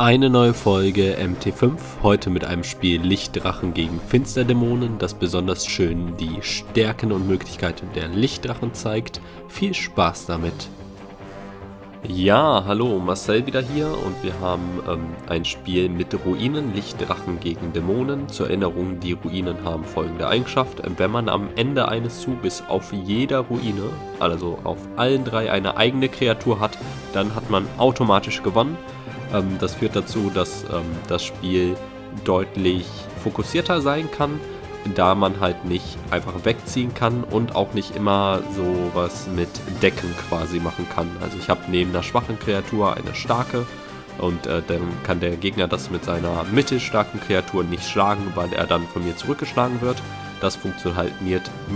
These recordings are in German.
Eine neue Folge MT5, heute mit einem Spiel Lichtdrachen gegen Finsterdämonen, das besonders schön die Stärken und Möglichkeiten der Lichtdrachen zeigt. Viel Spaß damit! Ja, hallo, Marcel wieder hier und wir haben ähm, ein Spiel mit Ruinen, Lichtdrachen gegen Dämonen. Zur Erinnerung, die Ruinen haben folgende Eigenschaft. Wenn man am Ende eines Zuges auf jeder Ruine, also auf allen drei, eine eigene Kreatur hat, dann hat man automatisch gewonnen. Ähm, das führt dazu, dass ähm, das Spiel deutlich fokussierter sein kann, da man halt nicht einfach wegziehen kann und auch nicht immer so was mit Decken quasi machen kann. Also ich habe neben einer schwachen Kreatur eine starke und äh, dann kann der Gegner das mit seiner mittelstarken Kreatur nicht schlagen, weil er dann von mir zurückgeschlagen wird. Das funktioniert halt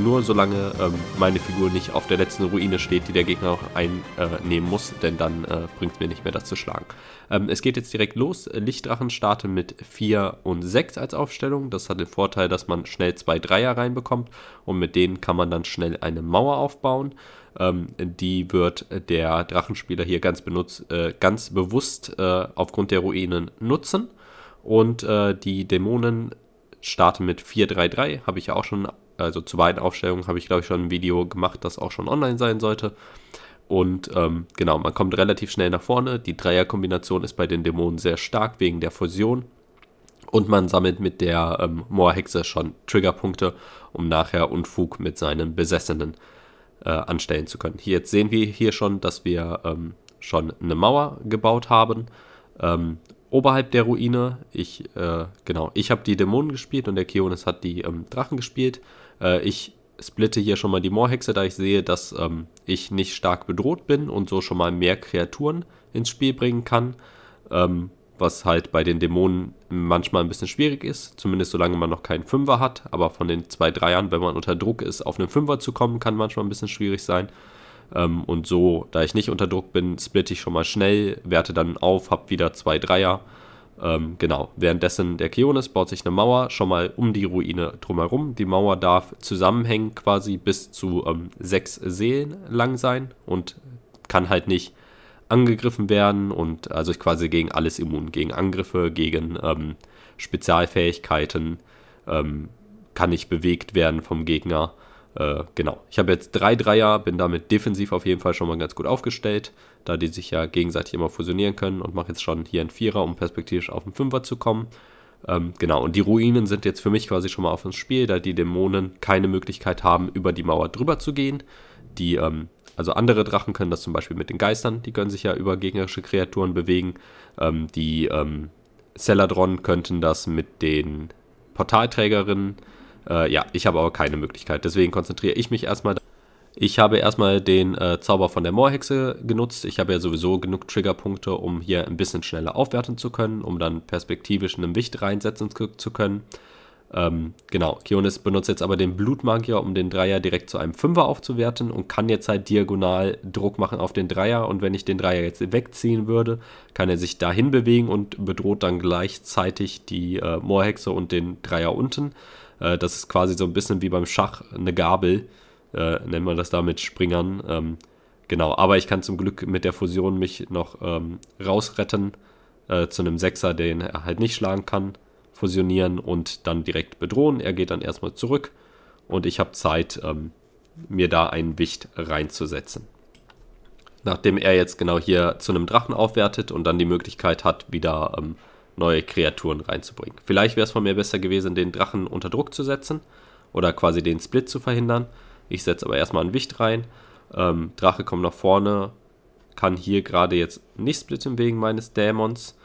nur, solange ähm, meine Figur nicht auf der letzten Ruine steht, die der Gegner auch einnehmen äh, muss, denn dann äh, bringt es mir nicht mehr, das zu schlagen. Ähm, es geht jetzt direkt los. Lichtdrachen starten mit 4 und 6 als Aufstellung. Das hat den Vorteil, dass man schnell zwei Dreier reinbekommt und mit denen kann man dann schnell eine Mauer aufbauen. Ähm, die wird der Drachenspieler hier ganz, benutzt, äh, ganz bewusst äh, aufgrund der Ruinen nutzen. Und äh, die Dämonen starte mit 4-3-3, habe ich ja auch schon, also zu beiden Aufstellungen habe ich glaube ich schon ein Video gemacht, das auch schon online sein sollte. Und ähm, genau, man kommt relativ schnell nach vorne. Die Dreierkombination ist bei den Dämonen sehr stark wegen der Fusion. Und man sammelt mit der ähm, Moorhexe schon Triggerpunkte, um nachher Unfug mit seinen Besessenen äh, anstellen zu können. Hier, jetzt sehen wir hier schon, dass wir ähm, schon eine Mauer gebaut haben. Ähm, oberhalb der Ruine. Ich, äh, genau, ich habe die Dämonen gespielt und der Keonis hat die ähm, Drachen gespielt. Äh, ich splitte hier schon mal die Moorhexe, da ich sehe, dass ähm, ich nicht stark bedroht bin und so schon mal mehr Kreaturen ins Spiel bringen kann. Ähm, was halt bei den Dämonen manchmal ein bisschen schwierig ist, zumindest solange man noch keinen Fünfer hat. Aber von den zwei Dreiern, wenn man unter Druck ist, auf einen Fünfer zu kommen, kann manchmal ein bisschen schwierig sein. Ähm, und so, da ich nicht unter Druck bin, splitte ich schon mal schnell, werte dann auf, habe wieder zwei Dreier. Ähm, genau, währenddessen der Kionis baut sich eine Mauer schon mal um die Ruine drumherum. Die Mauer darf zusammenhängen quasi bis zu ähm, sechs Seelen lang sein und kann halt nicht angegriffen werden und also quasi gegen alles immun, gegen Angriffe, gegen ähm, Spezialfähigkeiten, ähm, kann ich bewegt werden vom Gegner äh, genau. Ich habe jetzt drei Dreier, bin damit defensiv auf jeden Fall schon mal ganz gut aufgestellt, da die sich ja gegenseitig immer fusionieren können und mache jetzt schon hier einen Vierer, um perspektivisch auf einen Fünfer zu kommen. Ähm, genau, und die Ruinen sind jetzt für mich quasi schon mal auf dem Spiel, da die Dämonen keine Möglichkeit haben, über die Mauer drüber zu gehen. Die, ähm, also andere Drachen können das zum Beispiel mit den Geistern, die können sich ja über gegnerische Kreaturen bewegen. Ähm, die ähm, Celadron könnten das mit den Portalträgerinnen äh, ja, ich habe aber keine Möglichkeit. Deswegen konzentriere ich mich erstmal. Ich habe erstmal den äh, Zauber von der Moorhexe genutzt. Ich habe ja sowieso genug Triggerpunkte, um hier ein bisschen schneller aufwerten zu können, um dann perspektivisch einen Wicht reinsetzen zu können. Ähm, genau, Kionis benutzt jetzt aber den Blutmagier, um den Dreier direkt zu einem Fünfer aufzuwerten und kann jetzt halt diagonal Druck machen auf den Dreier. Und wenn ich den Dreier jetzt wegziehen würde, kann er sich dahin bewegen und bedroht dann gleichzeitig die äh, Moorhexe und den Dreier unten. Äh, das ist quasi so ein bisschen wie beim Schach eine Gabel, äh, nennt man das da mit Springern. Ähm, genau, aber ich kann zum Glück mit der Fusion mich noch ähm, rausretten äh, zu einem Sechser, den er halt nicht schlagen kann, fusionieren und dann direkt bedrohen. Er geht dann erstmal zurück und ich habe Zeit, ähm, mir da einen Wicht reinzusetzen. Nachdem er jetzt genau hier zu einem Drachen aufwertet und dann die Möglichkeit hat, wieder ähm, neue Kreaturen reinzubringen. Vielleicht wäre es von mir besser gewesen, den Drachen unter Druck zu setzen oder quasi den Split zu verhindern. Ich setze aber erstmal einen Wicht rein. Ähm, Drache kommt nach vorne, kann hier gerade jetzt nicht splitten wegen meines Dämons.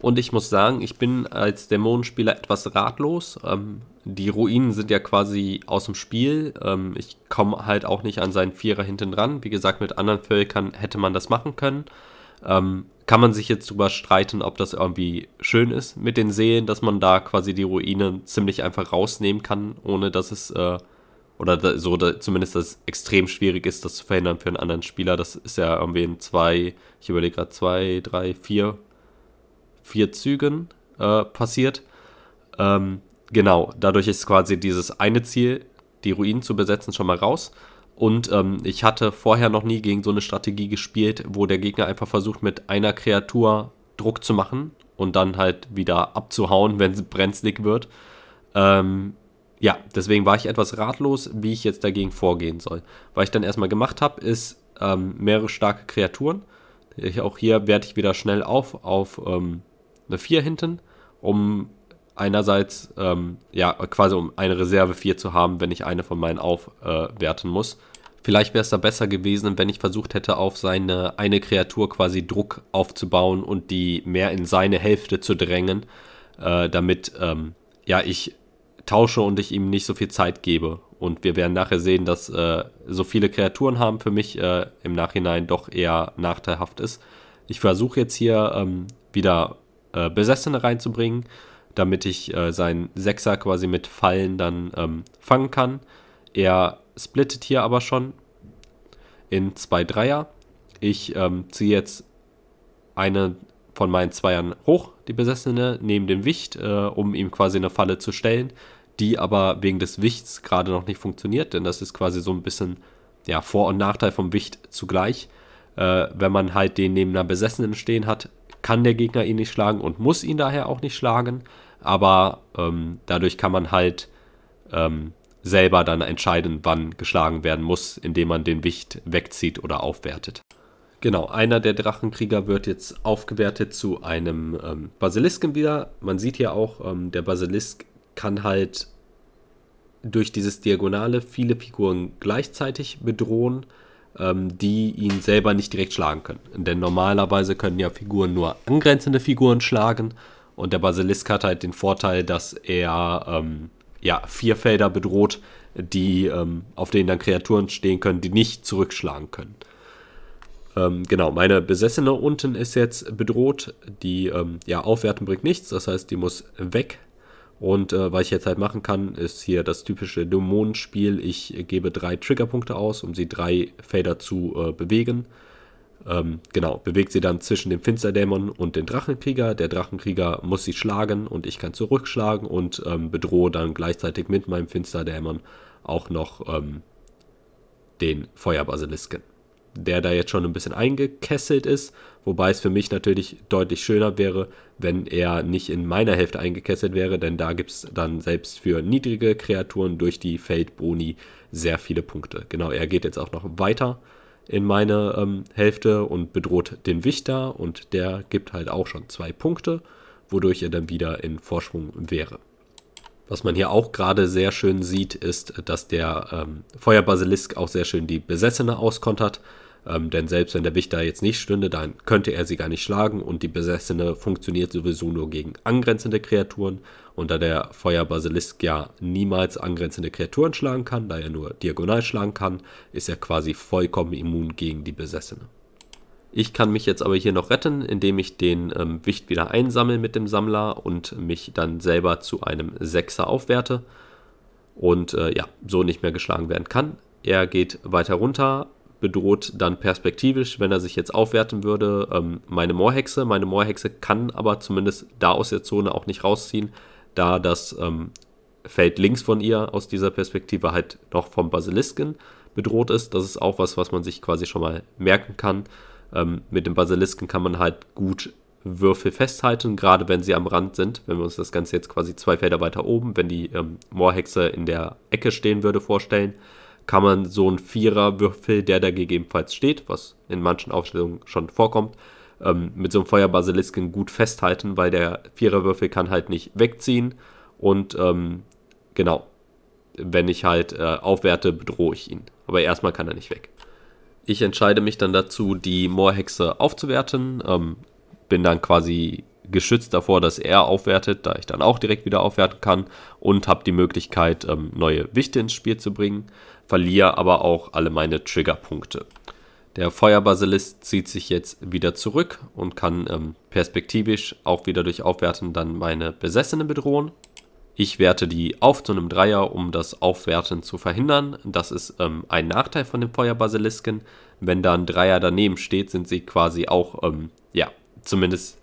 Und ich muss sagen, ich bin als Dämonenspieler etwas ratlos. Ähm, die Ruinen sind ja quasi aus dem Spiel. Ähm, ich komme halt auch nicht an seinen Vierer hinten dran. Wie gesagt, mit anderen Völkern hätte man das machen können. Ähm, kann man sich jetzt drüber streiten, ob das irgendwie schön ist mit den Seelen, dass man da quasi die Ruinen ziemlich einfach rausnehmen kann, ohne dass es äh, oder da, so da, zumindest das extrem schwierig ist, das zu verhindern für einen anderen Spieler. Das ist ja irgendwie in zwei, ich überlege gerade zwei, drei, vier, vier Zügen äh, passiert. Ähm, genau, dadurch ist quasi dieses eine Ziel, die Ruinen zu besetzen, schon mal raus. Und ähm, ich hatte vorher noch nie gegen so eine Strategie gespielt, wo der Gegner einfach versucht, mit einer Kreatur Druck zu machen und dann halt wieder abzuhauen, wenn es brenzlig wird. Ähm, ja, deswegen war ich etwas ratlos, wie ich jetzt dagegen vorgehen soll. Was ich dann erstmal gemacht habe, ist ähm, mehrere starke Kreaturen. Ich, auch hier werte ich wieder schnell auf, auf ähm, eine 4 hinten, um einerseits, ähm, ja, quasi um eine Reserve 4 zu haben, wenn ich eine von meinen aufwerten äh, muss. Vielleicht wäre es da besser gewesen, wenn ich versucht hätte, auf seine eine Kreatur quasi Druck aufzubauen und die mehr in seine Hälfte zu drängen, äh, damit ähm, ja ich tausche und ich ihm nicht so viel Zeit gebe. Und wir werden nachher sehen, dass äh, so viele Kreaturen haben für mich äh, im Nachhinein doch eher nachteilhaft ist. Ich versuche jetzt hier ähm, wieder äh, Besessene reinzubringen damit ich äh, seinen Sechser quasi mit Fallen dann ähm, fangen kann. Er splittet hier aber schon in zwei Dreier. Ich ähm, ziehe jetzt eine von meinen Zweiern hoch, die Besessene, neben dem Wicht, äh, um ihm quasi eine Falle zu stellen, die aber wegen des Wichts gerade noch nicht funktioniert, denn das ist quasi so ein bisschen ja, Vor- und Nachteil vom Wicht zugleich. Äh, wenn man halt den neben einer Besessenen stehen hat, kann der Gegner ihn nicht schlagen und muss ihn daher auch nicht schlagen aber ähm, dadurch kann man halt ähm, selber dann entscheiden, wann geschlagen werden muss, indem man den Wicht wegzieht oder aufwertet. Genau, einer der Drachenkrieger wird jetzt aufgewertet zu einem ähm, Basilisken wieder. Man sieht hier auch, ähm, der Basilisk kann halt durch dieses Diagonale viele Figuren gleichzeitig bedrohen, ähm, die ihn selber nicht direkt schlagen können. Denn normalerweise können ja Figuren nur angrenzende Figuren schlagen und der Basilisk hat halt den Vorteil, dass er ähm, ja, vier Felder bedroht, die, ähm, auf denen dann Kreaturen stehen können, die nicht zurückschlagen können. Ähm, genau, meine Besessene unten ist jetzt bedroht. Die ähm, ja, aufwerten bringt nichts, das heißt, die muss weg. Und äh, was ich jetzt halt machen kann, ist hier das typische Dämonenspiel. Ich gebe drei Triggerpunkte aus, um sie drei Felder zu äh, bewegen. Ähm, genau, bewegt sie dann zwischen dem Finsterdämon und dem Drachenkrieger. Der Drachenkrieger muss sie schlagen und ich kann zurückschlagen und ähm, bedrohe dann gleichzeitig mit meinem Finsterdämon auch noch ähm, den Feuerbasilisken. Der da jetzt schon ein bisschen eingekesselt ist, wobei es für mich natürlich deutlich schöner wäre, wenn er nicht in meiner Hälfte eingekesselt wäre, denn da gibt es dann selbst für niedrige Kreaturen durch die Feldboni sehr viele Punkte. Genau, er geht jetzt auch noch weiter in meine ähm, Hälfte und bedroht den Wichter und der gibt halt auch schon zwei Punkte, wodurch er dann wieder in Vorsprung wäre. Was man hier auch gerade sehr schön sieht, ist, dass der ähm, Feuerbasilisk auch sehr schön die Besessene auskontert. Ähm, denn selbst wenn der Wächter jetzt nicht stünde, dann könnte er sie gar nicht schlagen und die Besessene funktioniert sowieso nur gegen angrenzende Kreaturen. Und da der Feuerbasilisk ja niemals angrenzende Kreaturen schlagen kann, da er nur diagonal schlagen kann, ist er quasi vollkommen immun gegen die Besessene. Ich kann mich jetzt aber hier noch retten, indem ich den ähm, Wicht wieder einsammle mit dem Sammler und mich dann selber zu einem Sechser aufwerte und äh, ja, so nicht mehr geschlagen werden kann. Er geht weiter runter, bedroht dann perspektivisch, wenn er sich jetzt aufwerten würde, ähm, meine Moorhexe. Meine Moorhexe kann aber zumindest da aus der Zone auch nicht rausziehen, da das ähm, Feld links von ihr aus dieser Perspektive halt noch vom Basilisken bedroht ist. Das ist auch was, was man sich quasi schon mal merken kann. Ähm, mit dem Basilisken kann man halt gut Würfel festhalten, gerade wenn sie am Rand sind. Wenn wir uns das Ganze jetzt quasi zwei Felder weiter oben, wenn die ähm, Moorhexe in der Ecke stehen würde, vorstellen, kann man so einen Viererwürfel, der da gegebenenfalls steht, was in manchen Aufstellungen schon vorkommt, ähm, mit so einem Feuerbasilisken gut festhalten, weil der Viererwürfel kann halt nicht wegziehen. Und ähm, genau, wenn ich halt äh, aufwerte, bedrohe ich ihn. Aber erstmal kann er nicht weg. Ich entscheide mich dann dazu, die Moorhexe aufzuwerten. Ähm, bin dann quasi geschützt davor, dass er aufwertet, da ich dann auch direkt wieder aufwerten kann und habe die Möglichkeit, ähm, neue Wichte ins Spiel zu bringen, verliere aber auch alle meine Triggerpunkte. Der Feuerbasilist zieht sich jetzt wieder zurück und kann ähm, perspektivisch auch wieder durch Aufwerten dann meine Besessene bedrohen. Ich werte die auf zu einem Dreier, um das Aufwerten zu verhindern. Das ist ähm, ein Nachteil von den Feuerbasilisken. Wenn da ein Dreier daneben steht, sind sie quasi auch, ähm, ja, zumindest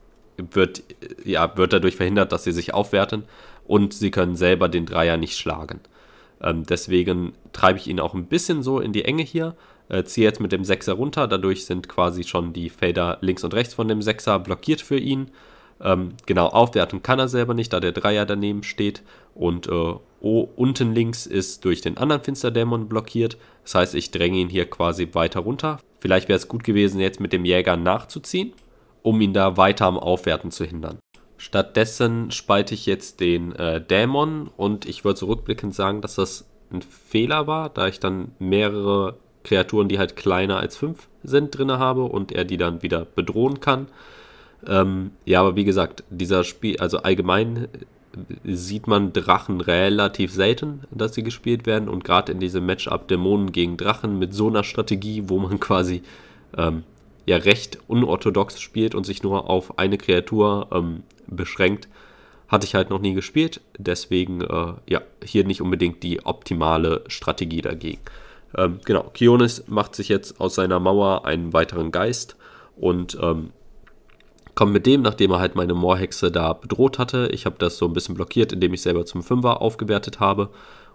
wird, ja, wird dadurch verhindert, dass sie sich aufwerten und sie können selber den Dreier nicht schlagen. Ähm, deswegen treibe ich ihn auch ein bisschen so in die Enge hier, äh, ziehe jetzt mit dem Sechser runter, dadurch sind quasi schon die Felder links und rechts von dem Sechser blockiert für ihn. Ähm, genau, aufwerten kann er selber nicht, da der Dreier daneben steht und äh, O unten links ist durch den anderen Finsterdämon blockiert. Das heißt, ich dränge ihn hier quasi weiter runter. Vielleicht wäre es gut gewesen, jetzt mit dem Jäger nachzuziehen um ihn da weiter am Aufwerten zu hindern. Stattdessen spalte ich jetzt den äh, Dämon und ich würde zurückblickend sagen, dass das ein Fehler war, da ich dann mehrere Kreaturen, die halt kleiner als 5 sind, drin habe und er die dann wieder bedrohen kann. Ähm, ja, aber wie gesagt, dieser Spiel, also allgemein äh, sieht man Drachen relativ selten, dass sie gespielt werden und gerade in diesem Matchup Dämonen gegen Drachen mit so einer Strategie, wo man quasi ähm, ja recht unorthodox spielt und sich nur auf eine Kreatur ähm, beschränkt, hatte ich halt noch nie gespielt. Deswegen äh, ja, hier nicht unbedingt die optimale Strategie dagegen. Ähm, genau, Kionis macht sich jetzt aus seiner Mauer einen weiteren Geist und ähm, kommt mit dem, nachdem er halt meine Moorhexe da bedroht hatte. Ich habe das so ein bisschen blockiert, indem ich selber zum Fünfer aufgewertet habe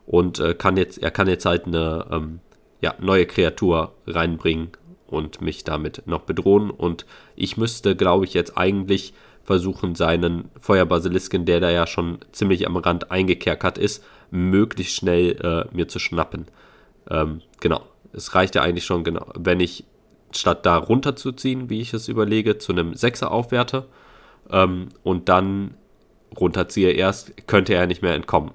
und äh, kann jetzt, er kann jetzt halt eine ähm, ja, neue Kreatur reinbringen und mich damit noch bedrohen. Und ich müsste, glaube ich, jetzt eigentlich versuchen, seinen Feuerbasilisken, der da ja schon ziemlich am Rand eingekerkert ist, möglichst schnell äh, mir zu schnappen. Ähm, genau. Es reicht ja eigentlich schon, genau, wenn ich statt da runterzuziehen, wie ich es überlege, zu einem Sechser aufwerte ähm, und dann runterziehe erst, könnte er nicht mehr entkommen.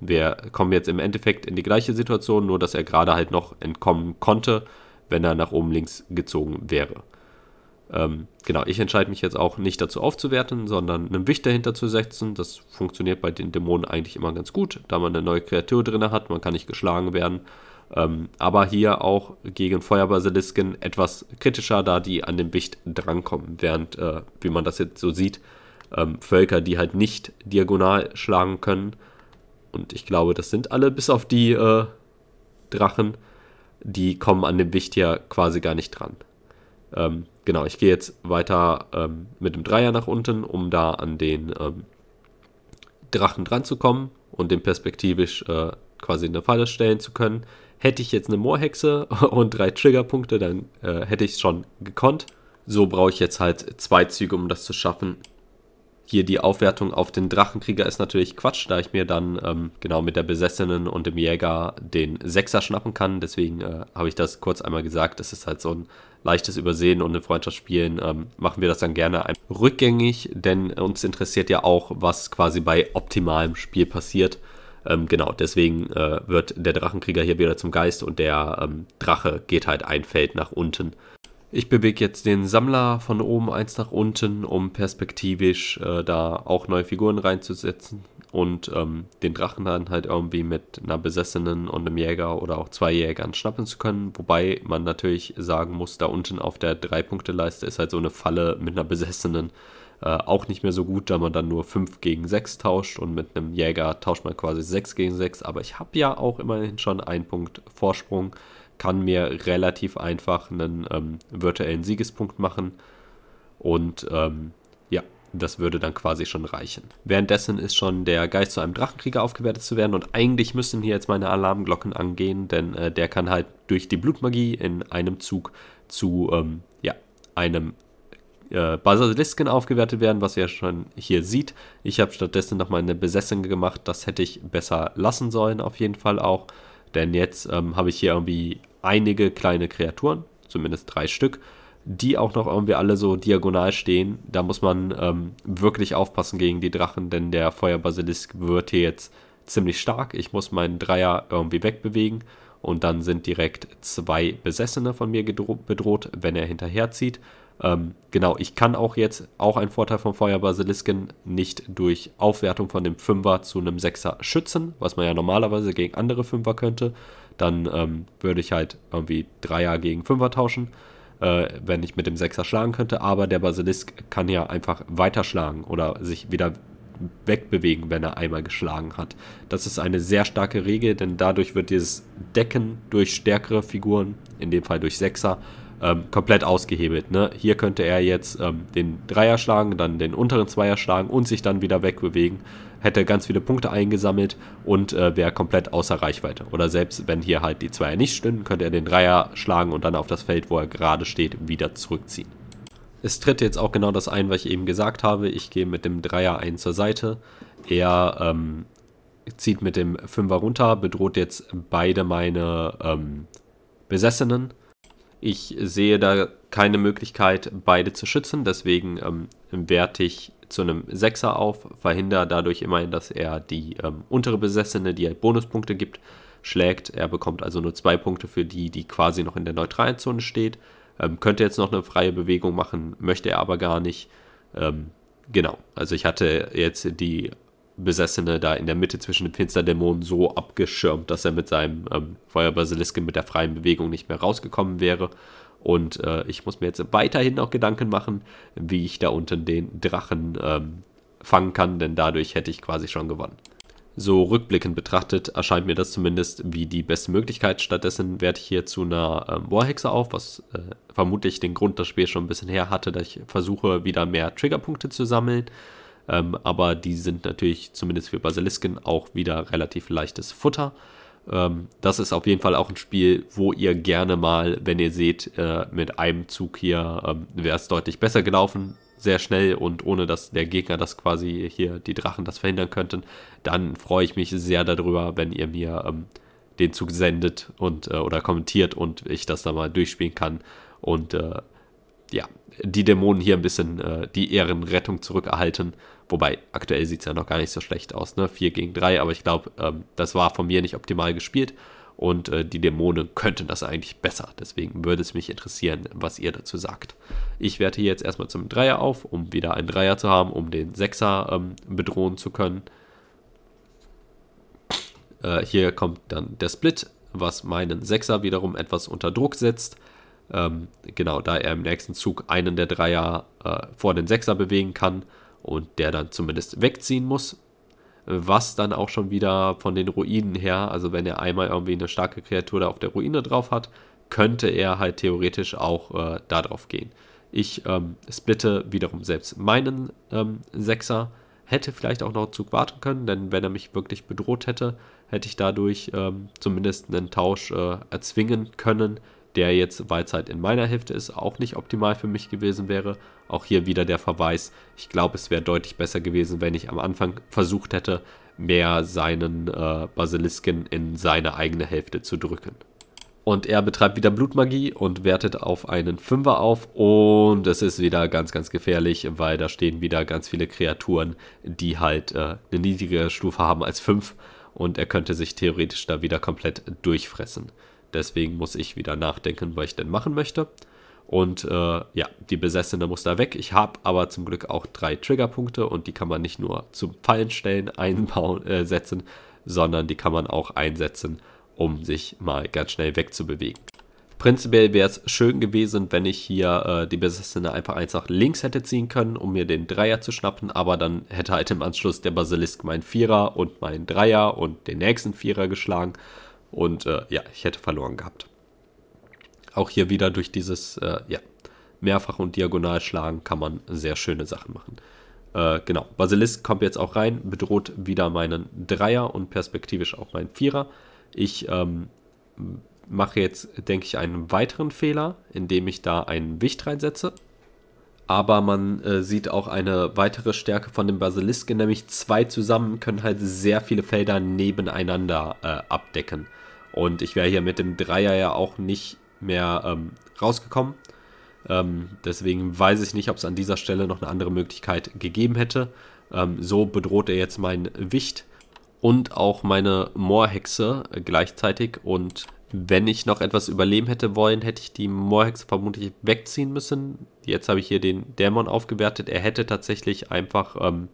Wir kommen jetzt im Endeffekt in die gleiche Situation, nur dass er gerade halt noch entkommen konnte wenn er nach oben links gezogen wäre. Ähm, genau, ich entscheide mich jetzt auch nicht dazu aufzuwerten, sondern einen Wicht dahinter zu setzen. Das funktioniert bei den Dämonen eigentlich immer ganz gut, da man eine neue Kreatur drin hat, man kann nicht geschlagen werden. Ähm, aber hier auch gegen Feuerbasilisken etwas kritischer, da die an den Wicht drankommen, während, äh, wie man das jetzt so sieht, ähm, Völker, die halt nicht diagonal schlagen können, und ich glaube, das sind alle, bis auf die äh, Drachen, die kommen an dem Wicht hier quasi gar nicht dran. Ähm, genau, ich gehe jetzt weiter ähm, mit dem Dreier nach unten, um da an den ähm, Drachen dran zu kommen und den perspektivisch äh, quasi in der Falle stellen zu können. Hätte ich jetzt eine Moorhexe und drei Triggerpunkte, dann äh, hätte ich es schon gekonnt. So brauche ich jetzt halt zwei Züge, um das zu schaffen hier die Aufwertung auf den Drachenkrieger ist natürlich Quatsch, da ich mir dann ähm, genau mit der Besessenen und dem Jäger den Sechser schnappen kann. Deswegen äh, habe ich das kurz einmal gesagt. Das ist halt so ein leichtes Übersehen und in Freundschaftsspielen ähm, machen wir das dann gerne rückgängig, denn uns interessiert ja auch, was quasi bei optimalem Spiel passiert. Ähm, genau, deswegen äh, wird der Drachenkrieger hier wieder zum Geist und der ähm, Drache geht halt ein Feld nach unten. Ich bewege jetzt den Sammler von oben eins nach unten, um perspektivisch äh, da auch neue Figuren reinzusetzen und ähm, den Drachen dann halt irgendwie mit einer Besessenen und einem Jäger oder auch zwei Jägern schnappen zu können. Wobei man natürlich sagen muss, da unten auf der Drei-Punkte-Leiste ist halt so eine Falle mit einer Besessenen äh, auch nicht mehr so gut, da man dann nur 5 gegen 6 tauscht und mit einem Jäger tauscht man quasi 6 gegen 6. Aber ich habe ja auch immerhin schon einen Punkt Vorsprung kann mir relativ einfach einen ähm, virtuellen Siegespunkt machen. Und ähm, ja, das würde dann quasi schon reichen. Währenddessen ist schon der Geist zu einem Drachenkrieger aufgewertet zu werden. Und eigentlich müssen hier jetzt meine Alarmglocken angehen, denn äh, der kann halt durch die Blutmagie in einem Zug zu ähm, ja, einem äh, Basilisken aufgewertet werden, was ihr schon hier sieht. Ich habe stattdessen nochmal eine Besessung gemacht. Das hätte ich besser lassen sollen, auf jeden Fall auch. Denn jetzt ähm, habe ich hier irgendwie einige kleine Kreaturen, zumindest drei Stück, die auch noch irgendwie alle so diagonal stehen. Da muss man ähm, wirklich aufpassen gegen die Drachen, denn der Feuerbasilisk wird hier jetzt ziemlich stark. Ich muss meinen Dreier irgendwie wegbewegen und dann sind direkt zwei Besessene von mir bedroht, wenn er hinterherzieht. Ähm, genau, ich kann auch jetzt, auch ein Vorteil von Feuerbasilisken, nicht durch Aufwertung von dem Fünfer zu einem Sechser schützen, was man ja normalerweise gegen andere Fünfer könnte, dann ähm, würde ich halt irgendwie Dreier gegen Fünfer tauschen, äh, wenn ich mit dem Sechser schlagen könnte. Aber der Basilisk kann ja einfach weiterschlagen oder sich wieder wegbewegen, wenn er einmal geschlagen hat. Das ist eine sehr starke Regel, denn dadurch wird dieses Decken durch stärkere Figuren, in dem Fall durch Sechser, ähm, komplett ausgehebelt. Ne? Hier könnte er jetzt ähm, den Dreier schlagen, dann den unteren Zweier schlagen und sich dann wieder wegbewegen. Hätte ganz viele Punkte eingesammelt und äh, wäre komplett außer Reichweite. Oder selbst wenn hier halt die Zweier nicht stünden, könnte er den Dreier schlagen und dann auf das Feld, wo er gerade steht, wieder zurückziehen. Es tritt jetzt auch genau das ein, was ich eben gesagt habe. Ich gehe mit dem Dreier ein zur Seite. Er ähm, zieht mit dem Fünfer runter, bedroht jetzt beide meine ähm, Besessenen ich sehe da keine Möglichkeit, beide zu schützen, deswegen ähm, werte ich zu einem Sechser auf, verhindere dadurch immerhin, dass er die ähm, untere Besessene, die halt Bonuspunkte gibt, schlägt. Er bekommt also nur zwei Punkte für die, die quasi noch in der neutralen Zone steht. Ähm, könnte jetzt noch eine freie Bewegung machen, möchte er aber gar nicht. Ähm, genau, also ich hatte jetzt die Besessene da in der Mitte zwischen dem Finsterdämonen so abgeschirmt, dass er mit seinem ähm, Feuerbasilisken mit der freien Bewegung nicht mehr rausgekommen wäre. Und äh, ich muss mir jetzt weiterhin auch Gedanken machen, wie ich da unten den Drachen ähm, fangen kann, denn dadurch hätte ich quasi schon gewonnen. So rückblickend betrachtet erscheint mir das zumindest wie die beste Möglichkeit. Stattdessen werde ich hier zu einer ähm, Warhexe auf, was äh, vermutlich den Grund das Spiel schon ein bisschen her hatte, dass ich versuche, wieder mehr Triggerpunkte zu sammeln. Ähm, aber die sind natürlich zumindest für Basilisken auch wieder relativ leichtes Futter. Ähm, das ist auf jeden Fall auch ein Spiel, wo ihr gerne mal, wenn ihr seht, äh, mit einem Zug hier ähm, wäre es deutlich besser gelaufen, sehr schnell und ohne dass der Gegner das quasi hier, die Drachen das verhindern könnten, dann freue ich mich sehr darüber, wenn ihr mir ähm, den Zug sendet und äh, oder kommentiert und ich das dann mal durchspielen kann. Und äh, ja, die Dämonen hier ein bisschen äh, die Ehrenrettung zurückerhalten. Wobei, aktuell sieht es ja noch gar nicht so schlecht aus, ne? 4 gegen 3, aber ich glaube, ähm, das war von mir nicht optimal gespielt. Und äh, die Dämonen könnten das eigentlich besser. Deswegen würde es mich interessieren, was ihr dazu sagt. Ich werte hier jetzt erstmal zum Dreier auf, um wieder einen Dreier zu haben, um den Sechser ähm, bedrohen zu können. Äh, hier kommt dann der Split, was meinen Sechser wiederum etwas unter Druck setzt ähm, genau, da er im nächsten Zug einen der Dreier äh, vor den Sechser bewegen kann und der dann zumindest wegziehen muss. Was dann auch schon wieder von den Ruinen her, also wenn er einmal irgendwie eine starke Kreatur da auf der Ruine drauf hat, könnte er halt theoretisch auch äh, darauf gehen. Ich ähm, splitte wiederum selbst meinen ähm, Sechser, hätte vielleicht auch noch einen Zug warten können, denn wenn er mich wirklich bedroht hätte, hätte ich dadurch ähm, zumindest einen Tausch äh, erzwingen können, der jetzt, weil es halt in meiner Hälfte ist, auch nicht optimal für mich gewesen wäre. Auch hier wieder der Verweis, ich glaube, es wäre deutlich besser gewesen, wenn ich am Anfang versucht hätte, mehr seinen äh, Basilisken in seine eigene Hälfte zu drücken. Und er betreibt wieder Blutmagie und wertet auf einen Fünfer auf. Und es ist wieder ganz, ganz gefährlich, weil da stehen wieder ganz viele Kreaturen, die halt äh, eine niedrigere Stufe haben als 5. Und er könnte sich theoretisch da wieder komplett durchfressen. Deswegen muss ich wieder nachdenken, was ich denn machen möchte. Und äh, ja, die Besessene muss da weg. Ich habe aber zum Glück auch drei Triggerpunkte und die kann man nicht nur zum Fallenstellen einsetzen, äh, sondern die kann man auch einsetzen, um sich mal ganz schnell wegzubewegen. Prinzipiell wäre es schön gewesen, wenn ich hier äh, die Besessene einfach eins nach links hätte ziehen können, um mir den Dreier zu schnappen, aber dann hätte halt im Anschluss der Basilisk meinen Vierer und meinen Dreier und den nächsten Vierer geschlagen und äh, ja, ich hätte verloren gehabt. Auch hier wieder durch dieses äh, ja, Mehrfach- und Diagonalschlagen kann man sehr schöne Sachen machen. Äh, genau, Basilisk kommt jetzt auch rein, bedroht wieder meinen Dreier und perspektivisch auch meinen Vierer. Ich ähm, mache jetzt, denke ich, einen weiteren Fehler, indem ich da einen Wicht reinsetze. Aber man äh, sieht auch eine weitere Stärke von dem Basilisk, nämlich zwei zusammen können halt sehr viele Felder nebeneinander äh, abdecken. Und ich wäre hier mit dem Dreier ja auch nicht mehr ähm, rausgekommen. Ähm, deswegen weiß ich nicht, ob es an dieser Stelle noch eine andere Möglichkeit gegeben hätte. Ähm, so bedroht er jetzt mein Wicht und auch meine Moorhexe gleichzeitig. Und wenn ich noch etwas überleben hätte wollen, hätte ich die Moorhexe vermutlich wegziehen müssen. Jetzt habe ich hier den Dämon aufgewertet. Er hätte tatsächlich einfach ähm,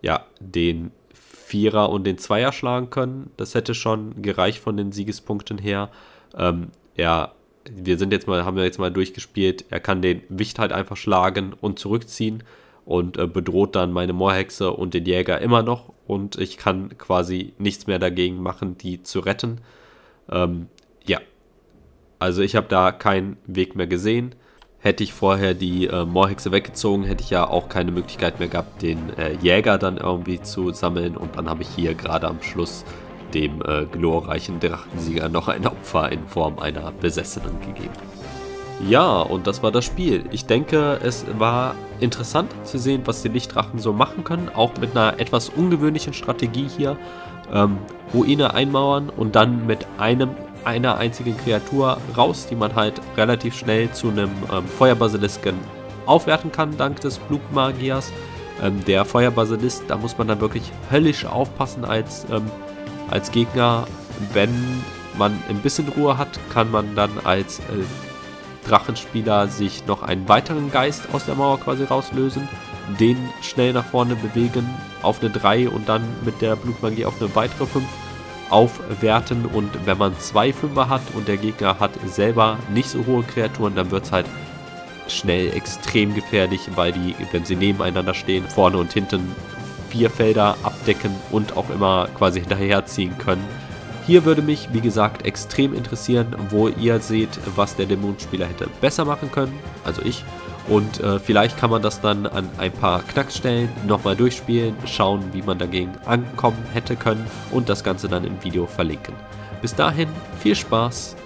ja, den Vierer und den Zweier schlagen können. Das hätte schon gereicht von den Siegespunkten her. Ähm, ja, wir sind jetzt mal, haben wir jetzt mal durchgespielt. Er kann den Wicht halt einfach schlagen und zurückziehen und äh, bedroht dann meine Moorhexe und den Jäger immer noch. Und ich kann quasi nichts mehr dagegen machen, die zu retten. Ähm, ja, also ich habe da keinen Weg mehr gesehen. Hätte ich vorher die äh, Moorhexe weggezogen, hätte ich ja auch keine Möglichkeit mehr gehabt, den äh, Jäger dann irgendwie zu sammeln. Und dann habe ich hier gerade am Schluss dem äh, glorreichen Drachensieger noch ein Opfer in Form einer Besessenen gegeben. Ja, und das war das Spiel. Ich denke, es war interessant zu sehen, was die Lichtdrachen so machen können, auch mit einer etwas ungewöhnlichen Strategie hier. Ähm, Ruine einmauern und dann mit einem einer einzigen Kreatur raus, die man halt relativ schnell zu einem ähm, Feuerbasilisken aufwerten kann, dank des Blutmagiers. Ähm, der Feuerbasilisk, da muss man dann wirklich höllisch aufpassen als, ähm, als Gegner. Wenn man ein bisschen Ruhe hat, kann man dann als äh, Drachenspieler sich noch einen weiteren Geist aus der Mauer quasi rauslösen, den schnell nach vorne bewegen auf eine 3 und dann mit der Blutmagie auf eine weitere 5 aufwerten und wenn man zwei Fünfer hat und der Gegner hat selber nicht so hohe Kreaturen, dann wird es halt schnell extrem gefährlich, weil die, wenn sie nebeneinander stehen, vorne und hinten vier Felder abdecken und auch immer quasi hinterherziehen können. Hier würde mich, wie gesagt, extrem interessieren, wo ihr seht, was der Dämonenspieler hätte besser machen können, also ich, und äh, vielleicht kann man das dann an ein paar Knackstellen nochmal durchspielen, schauen, wie man dagegen ankommen hätte können und das Ganze dann im Video verlinken. Bis dahin, viel Spaß!